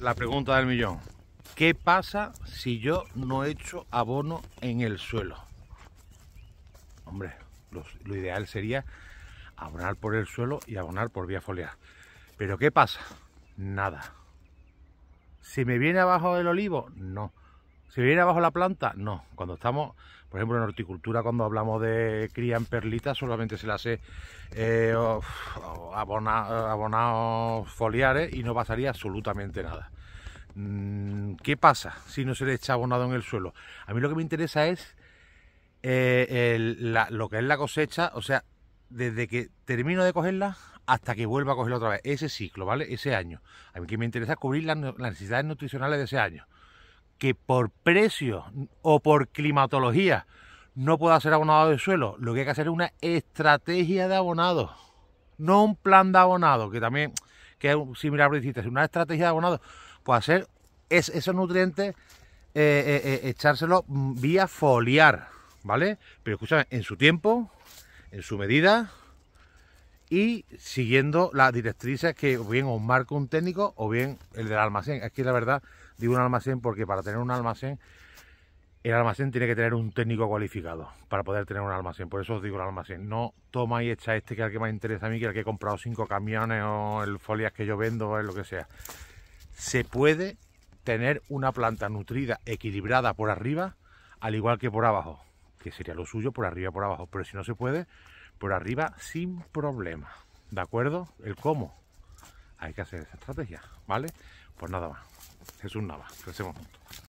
la pregunta del millón. ¿Qué pasa si yo no echo abono en el suelo? Hombre, lo, ideal sería abonar por el suelo y abonar por vía foliar. Pero ¿qué pasa? Nada. ¿Si me viene abajo el olivo? No. ¿Se viene abajo la planta, no. Cuando estamos, por ejemplo, en horticultura, cuando hablamos de cría en perlita, solamente se le hace eh, abona, abonados foliares y no pasaría absolutamente nada. Mm, ¿Qué pasa si no se le echa abonado en el suelo? A mí lo que me interesa es eh, lo que es la cosecha, o sea, desde que termino de cogerla hasta que vuelva a cogerla otra vez. Ese ciclo, ¿vale? Ese año. A mí que me interesa cubrir las necesidades nutricionales de ese año que por precio o por climatología no pueda ser abonado de suelo, lo que hay que hacer es una estrategia de abonado, no un plan de abonado, que también que es similar a una estrategia de abonado, puede hacer es, esos nutrientes, eh, eh, eh, echárselos vía foliar, ¿vale? Pero escúchame, en su tiempo, en su medida, y siguiendo las directrices que o bien os marca un técnico o bien el del almacén. Es que la verdad, digo un almacén porque para tener un almacén, el almacén tiene que tener un técnico cualificado para poder tener un almacén. Por eso os digo el almacén. No toma y echa este que es el que más interesa a mí, que es el que he comprado cinco camiones o el folias que yo vendo o lo que sea. Se puede tener una planta nutrida, equilibrada por arriba, al igual que por abajo, que sería lo suyo por arriba por abajo. Pero si no se puede, por arriba sin problema. ¿De acuerdo? El cómo. Hay que hacer esa estrategia, ¿vale? Pues nada más. Jesús nada, crecemos juntos.